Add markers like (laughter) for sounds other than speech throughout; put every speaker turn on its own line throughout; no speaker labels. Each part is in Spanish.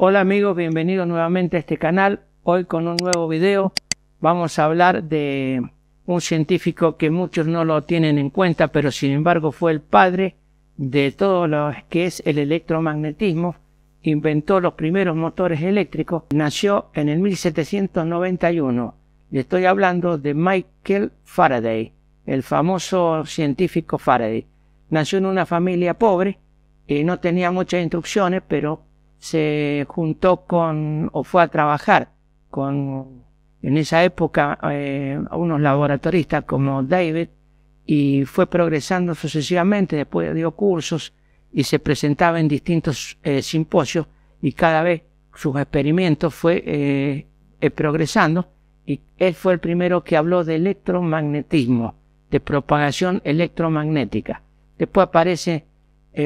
Hola amigos, bienvenidos nuevamente a este canal. Hoy con un nuevo video vamos a hablar de un científico que muchos no lo tienen en cuenta, pero sin embargo fue el padre de todo lo que es el electromagnetismo. Inventó los primeros motores eléctricos. Nació en el 1791. Le estoy hablando de Michael Faraday, el famoso científico Faraday. Nació en una familia pobre, y eh, no tenía muchas instrucciones, pero se juntó con, o fue a trabajar con, en esa época, eh, unos laboratoristas como David, y fue progresando sucesivamente, después dio cursos y se presentaba en distintos eh, simposios y cada vez sus experimentos fue eh, eh, progresando y él fue el primero que habló de electromagnetismo, de propagación electromagnética. Después aparece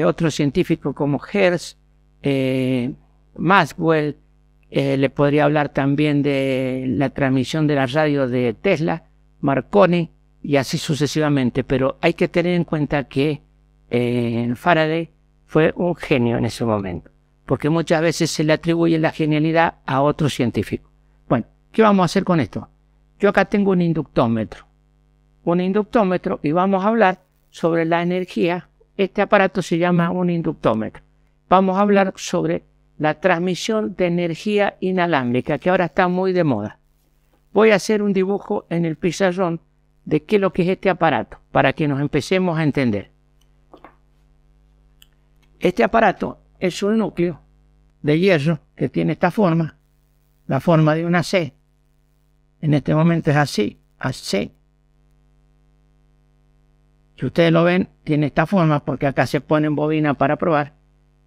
otro científico como Hertz, eh, Maxwell eh, le podría hablar también de la transmisión de la radio de Tesla, Marconi y así sucesivamente. Pero hay que tener en cuenta que eh, Faraday fue un genio en ese momento, porque muchas veces se le atribuye la genialidad a otro científico. Bueno, ¿qué vamos a hacer con esto? Yo acá tengo un inductómetro, un inductómetro y vamos a hablar sobre la energía. Este aparato se llama un inductómetro vamos a hablar sobre la transmisión de energía inalámbrica, que ahora está muy de moda. Voy a hacer un dibujo en el pizarrón de qué es lo que es este aparato, para que nos empecemos a entender. Este aparato es un núcleo de hierro que tiene esta forma, la forma de una C. En este momento es así, así. Si ustedes lo ven, tiene esta forma porque acá se ponen bobina para probar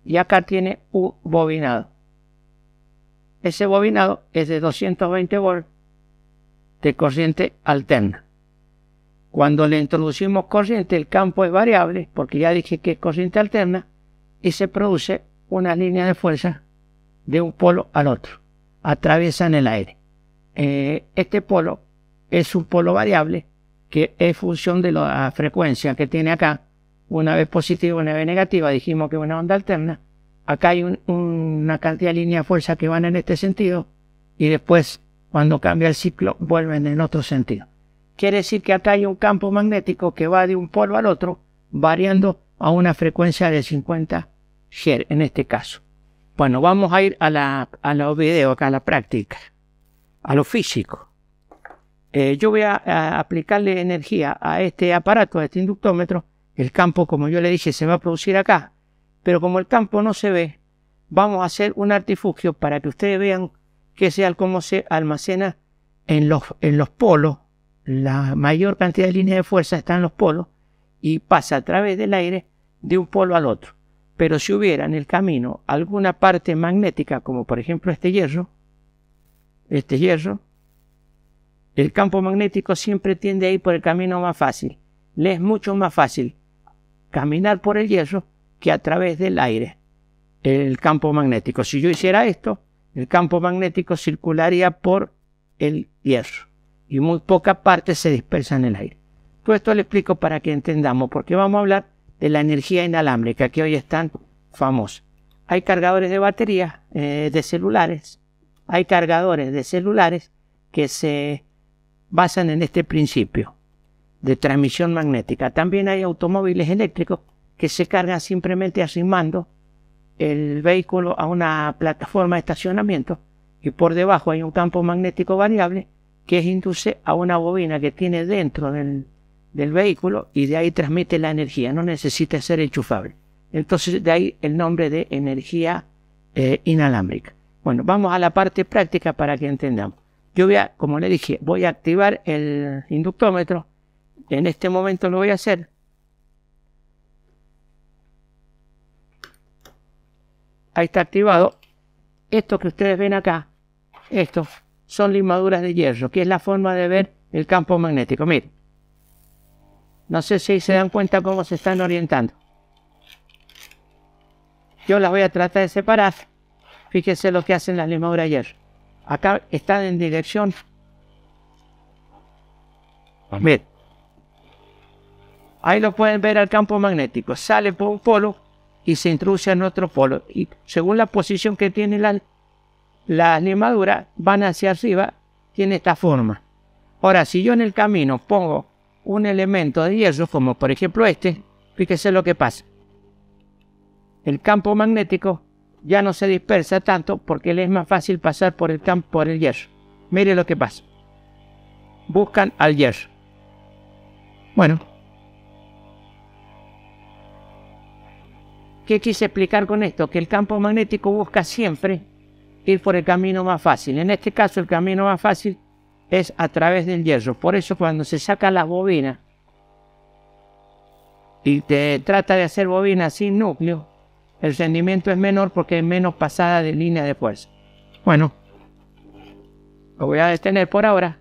y acá tiene un bobinado. Ese bobinado es de 220 volts de corriente alterna. Cuando le introducimos corriente, el campo es variable, porque ya dije que es corriente alterna, y se produce una línea de fuerza de un polo al otro. Atraviesan el aire. Eh, este polo es un polo variable que es función de la frecuencia que tiene acá, una vez positiva, una vez negativa, dijimos que es una onda alterna, acá hay una cantidad de líneas de fuerza que van en este sentido y después cuando cambia el ciclo vuelven en otro sentido. Quiere decir que acá hay un campo magnético que va de un polo al otro variando a una frecuencia de 50 Hz en este caso. Bueno, vamos a ir a los a acá a la práctica, a lo físico. Eh, yo voy a, a aplicarle energía a este aparato, a este inductómetro. El campo, como yo le dije, se va a producir acá, pero como el campo no se ve, vamos a hacer un artifugio para que ustedes vean que sea como se almacena en los, polos. La mayor cantidad de líneas de fuerza está en los polos y pasa a través del aire de un polo al otro. Pero si hubiera en el camino alguna parte magnética, como por ejemplo este hierro, este hierro, el campo magnético siempre tiende a ir por el camino más fácil. Le es mucho más fácil caminar por el hierro que a través del aire el campo magnético. Si yo hiciera esto, el campo magnético circularía por el hierro y muy poca parte se dispersa en el aire. Todo pues esto lo explico para que entendamos, porque vamos a hablar de la energía inalámbrica que hoy es tan famosa. Hay cargadores de baterías eh, de celulares, hay cargadores de celulares que se basan en este principio de transmisión magnética. También hay automóviles eléctricos que se carga simplemente asignando el vehículo a una plataforma de estacionamiento y por debajo hay un campo magnético variable que induce a una bobina que tiene dentro del, vehículo y de ahí transmite la energía, no necesita ser enchufable. Entonces de ahí el nombre de energía eh, inalámbrica. Bueno, vamos a la parte práctica para que entendamos. Yo voy a, como le dije, voy a activar el inductómetro. En este momento lo voy a hacer ahí está activado. Esto que ustedes ven acá, esto son limaduras de hierro, que es la forma de ver el campo magnético. Miren, no sé si se dan cuenta cómo se están orientando. Yo las voy a tratar de separar. Fíjense lo que hacen las limaduras de hierro. Acá están en dirección. Miren. Ahí lo pueden ver al campo magnético. Sale por un polo y se introduce en otro polo. Y según la posición que tiene la, las van hacia arriba, tiene esta forma. Ahora, si yo en el camino pongo un elemento de hierro, como por ejemplo este, fíjese lo que pasa. El campo magnético ya no se dispersa tanto porque le es más fácil pasar por el campo por el hierro. Mire lo que pasa. Buscan al hierro. Bueno, ¿Qué quise explicar con esto? Que el campo magnético busca siempre ir por el camino más fácil. En este caso el camino más fácil es a través del hierro. Por eso cuando se saca la bobina. y te trata de hacer bobinas sin núcleo, el rendimiento es menor porque es menos pasada de línea de fuerza. Bueno, lo voy a detener por ahora.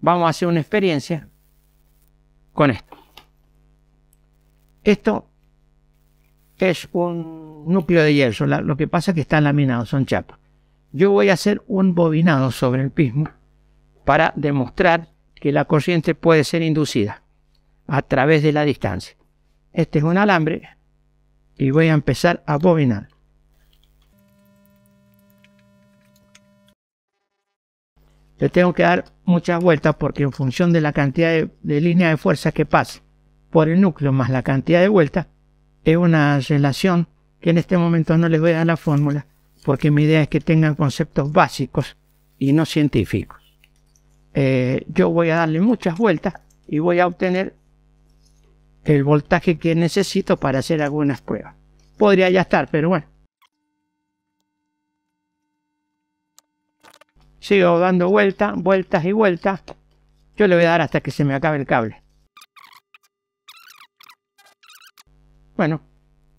Vamos a hacer una experiencia con esto. Esto es un núcleo de hierro, lo que pasa es que están laminados, son chapas. Yo voy a hacer un bobinado sobre el pismo para demostrar que la corriente puede ser inducida a través de la distancia. Este es un alambre y voy a empezar a bobinar. Le tengo que dar muchas vueltas porque en función de la cantidad de, línea de fuerza que pasa por el núcleo más la cantidad de vueltas, es una relación que en este momento no les voy a dar la fórmula, porque mi idea es que tengan conceptos básicos y no científicos. Eh, yo voy a darle muchas vueltas y voy a obtener el voltaje que necesito para hacer algunas pruebas. Podría ya estar, pero bueno. Sigo dando vueltas, vueltas y vueltas. Yo le voy a dar hasta que se me acabe el cable. Bueno,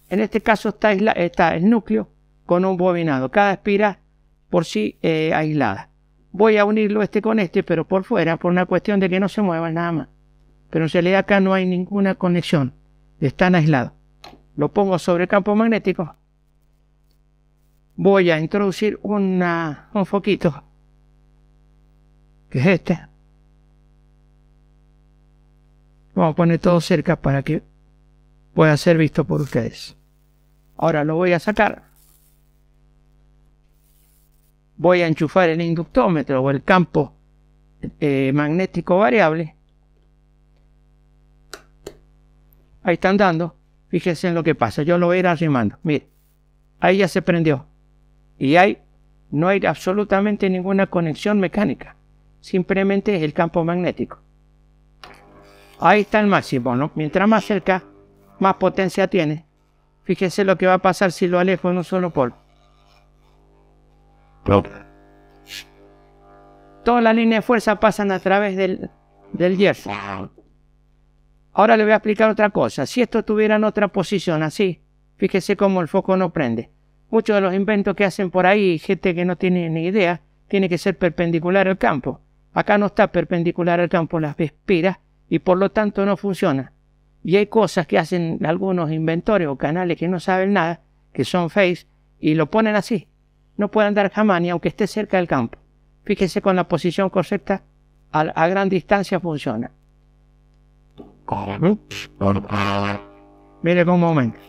en este caso está, está el núcleo con un bobinado, cada espira por sí eh, aislada. Voy a unirlo este con este, pero por fuera, por una cuestión de que no se muevan nada más. Pero en realidad acá no hay ninguna conexión, están aislados. Lo pongo sobre el campo magnético. Voy a introducir una, un foquito, que es este. Vamos a poner todo cerca para que pueda ser visto por ustedes. Ahora lo voy a sacar. Voy a enchufar el inductómetro o el campo eh, magnético variable. Ahí están dando. Fíjense en lo que pasa. Yo lo voy a ir arrimando. Mire, ahí ya se prendió. Y ahí no hay absolutamente ninguna conexión mecánica. Simplemente es el campo magnético. Ahí está el máximo, ¿no? Mientras más cerca, más potencia tiene. Fíjese lo que va a pasar si lo alejo en un solo por Todas las líneas de fuerza pasan a través del, del hierro. Ahora le voy a explicar otra cosa. Si esto estuviera en otra posición así, fíjese cómo el foco no prende. Muchos de los inventos que hacen por ahí, gente que no tiene ni idea, tiene que ser perpendicular al campo. Acá no está perpendicular al campo las espiras y por lo tanto no funciona. Y hay cosas que hacen algunos inventores o canales que no saben nada, que son face, y lo ponen así. No pueden dar jamás ni aunque esté cerca del campo. Fíjese con la posición correcta, a, gran distancia funciona. Mire un momento.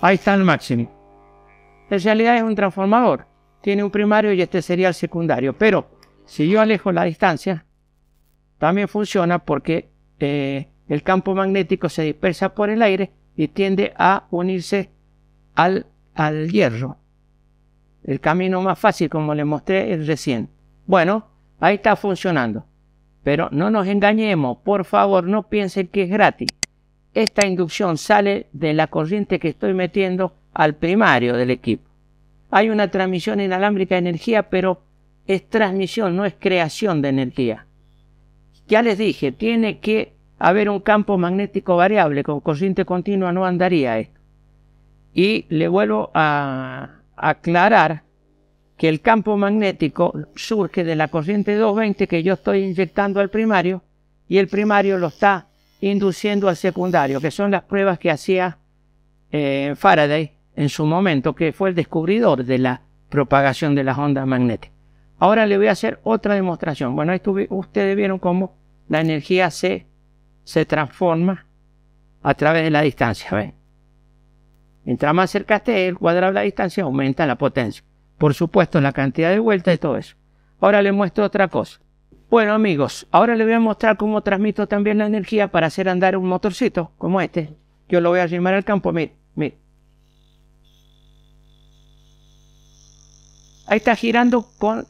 Ahí está el máximo. En realidad es un transformador. Tiene un primario y este sería el secundario. Pero si yo alejo la distancia, también funciona porque eh, el campo magnético se dispersa por el aire y tiende a unirse al, al hierro. El camino más fácil, como les mostré recién. Bueno, ahí está funcionando. Pero no nos engañemos, por favor, no piensen que es gratis. Esta inducción sale de la corriente que estoy metiendo al primario del equipo. Hay una transmisión inalámbrica de energía, pero es transmisión, no es creación de energía. Ya les dije, tiene que haber un campo magnético variable con corriente continua no andaría esto. ¿eh? Y le vuelvo a aclarar que el campo magnético surge de la corriente 220 que yo estoy inyectando al primario y el primario lo está induciendo al secundario, que son las pruebas que hacía eh, Faraday en su momento, que fue el descubridor de la propagación de las ondas magnéticas. Ahora le voy a hacer otra demostración. Bueno, ustedes vieron cómo la energía se se transforma a través de la distancia. ¿ven? Mientras más cerca esté el cuadrado de la distancia, aumenta la potencia. Por supuesto, la cantidad de vueltas y todo eso. Ahora les muestro otra cosa. Bueno amigos, ahora les voy a mostrar cómo transmito también la energía para hacer andar un motorcito como este. Yo lo voy a girar al campo, miren, mire. Ahí está girando con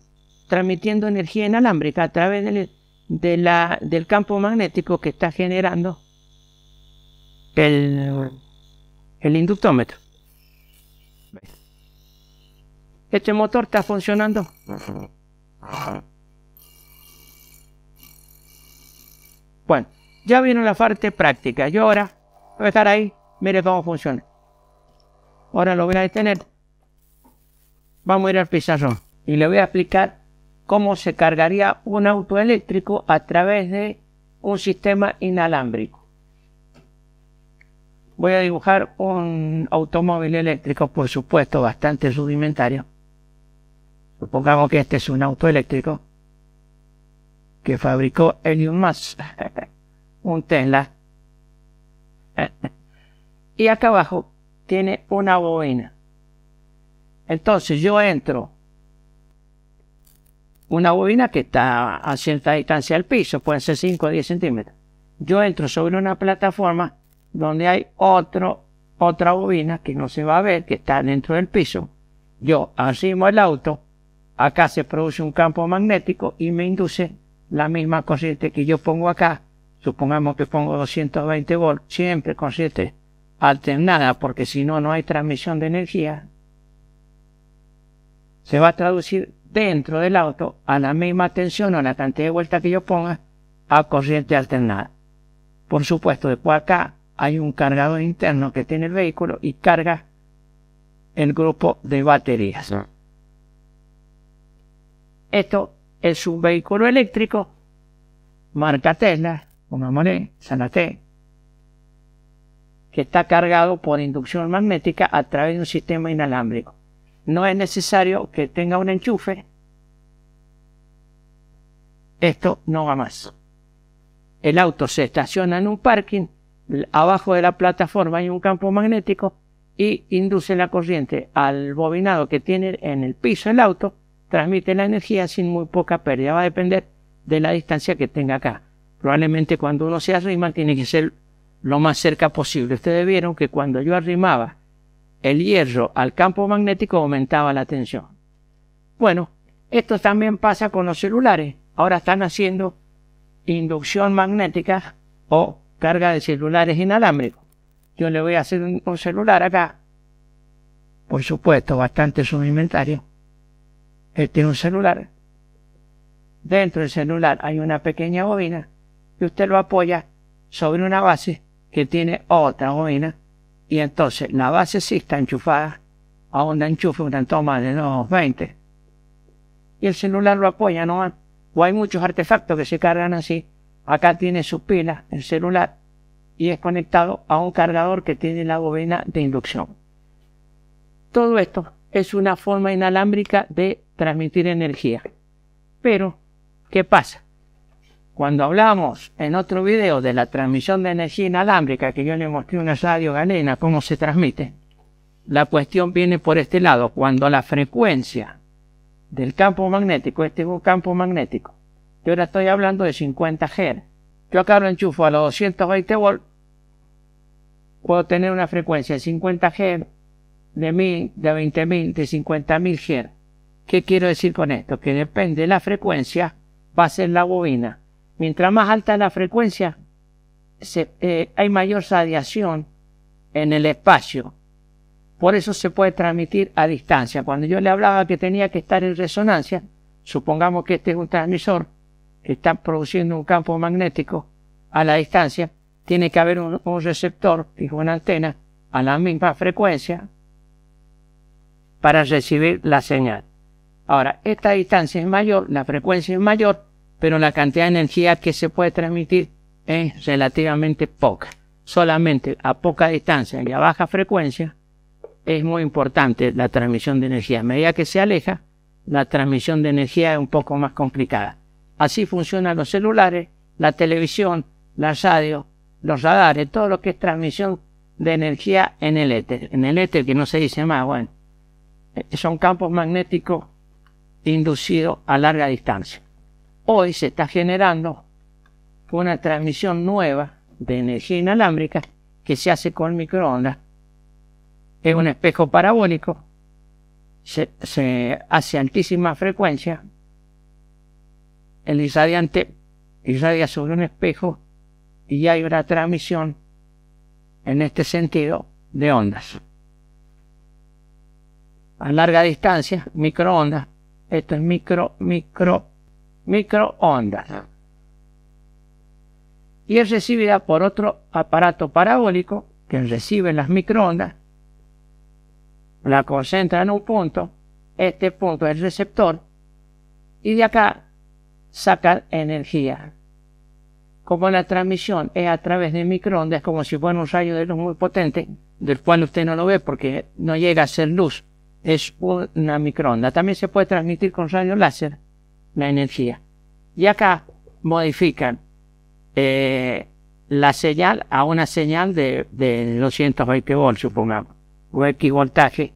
transmitiendo energía inalámbrica a través del de la, del campo magnético que está generando el, el inductómetro. Este motor está funcionando. Bueno, ya vino la parte práctica. Yo ahora voy a estar ahí. Mire cómo funciona. Ahora lo voy a detener. Vamos a ir al pizarrón y le voy a explicar cómo se cargaría un auto eléctrico a través de un sistema inalámbrico. Voy a dibujar un automóvil eléctrico, por supuesto, bastante rudimentario. Supongamos que este es un auto eléctrico que fabricó Elon Musk, (laughs) un Tesla. (laughs) y acá abajo tiene una bobina. Entonces yo entro una bobina que está a cierta distancia al piso, pueden ser 5 o 10 centímetros. Yo entro sobre una plataforma donde hay otro, otra bobina que no se va a ver, que está dentro del piso. Yo arrimo el auto, acá se produce un campo magnético y me induce la misma corriente que yo pongo acá. Supongamos que pongo 220 volts, siempre corriente alternada, porque si no, no hay transmisión de energía. Se va a traducir dentro del auto a la misma tensión o la cantidad de vuelta que yo ponga a corriente alternada. Por supuesto, después acá hay un cargador interno que tiene el vehículo y carga el grupo de baterías. Esto es un vehículo eléctrico, marca Tesla, llamaré, Sanate, que está cargado por inducción magnética a través de un sistema inalámbrico no es necesario que tenga un enchufe. Esto no va más. El auto se estaciona en un parking, abajo de la plataforma hay un campo magnético y induce la corriente al bobinado que tiene en el piso el auto, transmite la energía sin muy poca pérdida. Va a depender de la distancia que tenga acá. Probablemente cuando uno se arrima tiene que ser lo más cerca posible. Ustedes vieron que cuando yo arrimaba el hierro al campo magnético aumentaba la tensión. Bueno, esto también pasa con los celulares. Ahora están haciendo inducción magnética o carga de celulares inalámbricos. Yo le voy a hacer un, celular acá. Por supuesto, bastante su inventario. Él tiene un celular. Dentro del celular hay una pequeña bobina y usted lo apoya sobre una base que tiene otra bobina y entonces la base sí está enchufada a un enchufe, una toma de 220. Y el celular lo apoya ¿no? O hay muchos artefactos que se cargan así. Acá tiene su pila, el celular, y es conectado a un cargador que tiene la bobina de inducción. Todo esto es una forma inalámbrica de transmitir energía. Pero, ¿qué pasa? Cuando hablamos en otro video de la transmisión de energía inalámbrica, que yo le mostré una radio galena, cómo se transmite, la cuestión viene por este lado. Cuando la frecuencia del campo magnético, este es un campo magnético, yo ahora estoy hablando de 50 Hz. Yo acá lo enchufo a los 220 volts, puedo tener una frecuencia de 50 Hz, de 1000, de 20.000, de 50.000 Hz. ¿Qué quiero decir con esto? Que depende de la frecuencia, va a ser la bobina Mientras más alta la frecuencia, eh, hay mayor radiación en el espacio. Por eso se puede transmitir a distancia. Cuando yo le hablaba que tenía que estar en resonancia, supongamos que este es un transmisor que está produciendo un campo magnético a la distancia, tiene que haber un, receptor, dijo una antena, a la misma frecuencia para recibir la señal. Ahora, esta distancia es mayor, la frecuencia es mayor, pero la cantidad de energía que se puede transmitir es relativamente poca. Solamente a poca distancia y a baja frecuencia es muy importante la transmisión de energía. A medida que se aleja, la transmisión de energía es un poco más complicada. Así funcionan los celulares, la televisión, la radio, los radares, todo lo que es transmisión de energía en el éter. En el éter que no se dice más, bueno, eh, son campos magnéticos inducidos a larga distancia. Hoy se está generando una transmisión nueva de energía inalámbrica que se hace con microondas. Es un espejo parabólico, se, se hace altísima frecuencia. El irradiante irradia sobre un espejo y hay una transmisión en este sentido de ondas. A larga distancia, microondas, esto es micro, micro microondas y es recibida por otro aparato parabólico que recibe las microondas, la concentra en un punto, este punto es el receptor, y de acá saca energía. Como la transmisión es a través de microondas, como si fuera un rayo de luz muy potente, del cual usted no lo ve porque no llega a ser luz, es una microonda. También se puede transmitir con rayo láser la energía. Y acá modifican eh, la señal a una señal de, 220 volts, supongamos, o X voltaje,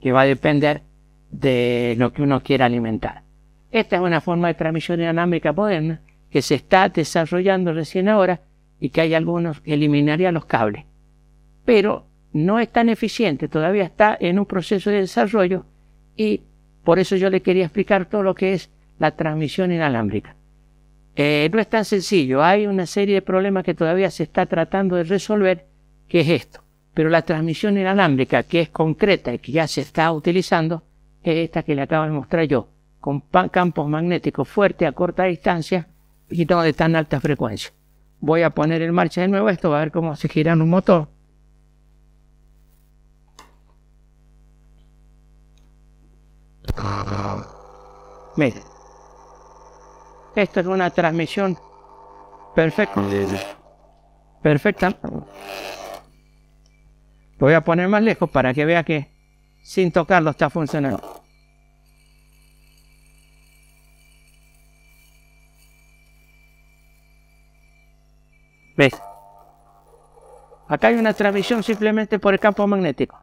que va a depender de lo que uno quiera alimentar. Esta es una forma de transmisión dinámica moderna que se está desarrollando recién ahora y que hay algunos que eliminaría los cables. Pero no es tan eficiente, todavía está en un proceso de desarrollo y por eso yo le quería explicar todo lo que es la transmisión inalámbrica. Eh, no es tan sencillo, hay una serie de problemas que todavía se está tratando de resolver, que es esto. Pero la transmisión inalámbrica, que es concreta y que ya se está utilizando, es esta que le acabo de mostrar yo, con campos magnéticos fuertes a corta distancia y no de tan alta frecuencia. Voy a poner en marcha de nuevo esto, va a ver cómo se gira un motor. Mira. Esto es una transmisión perfecta. Perfecta. voy a poner más lejos para que vea que sin tocarlo está funcionando. ¿Ves? Acá hay una transmisión simplemente por el campo magnético.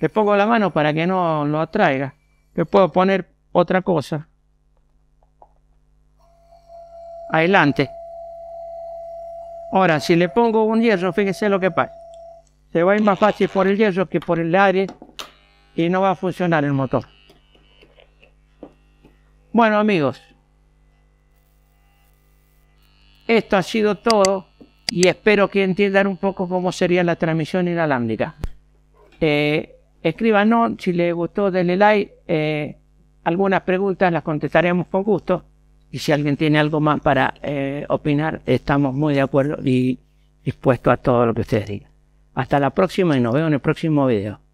Le pongo la mano para que no lo atraiga. Le puedo poner otra cosa. Adelante. Ahora, si le pongo un hierro, fíjese lo que pasa. Se va a ir más fácil por el hierro que por el aire y no va a funcionar el motor. Bueno amigos, esto ha sido todo y espero que entiendan un poco cómo sería la transmisión inalámbrica. Eh, escríbanos si les gustó, denle like. Eh, algunas preguntas las contestaremos con gusto. Y si alguien tiene algo más para eh, opinar, estamos muy de acuerdo y dispuestos a todo lo que ustedes digan. Hasta la próxima y nos vemos en el próximo video.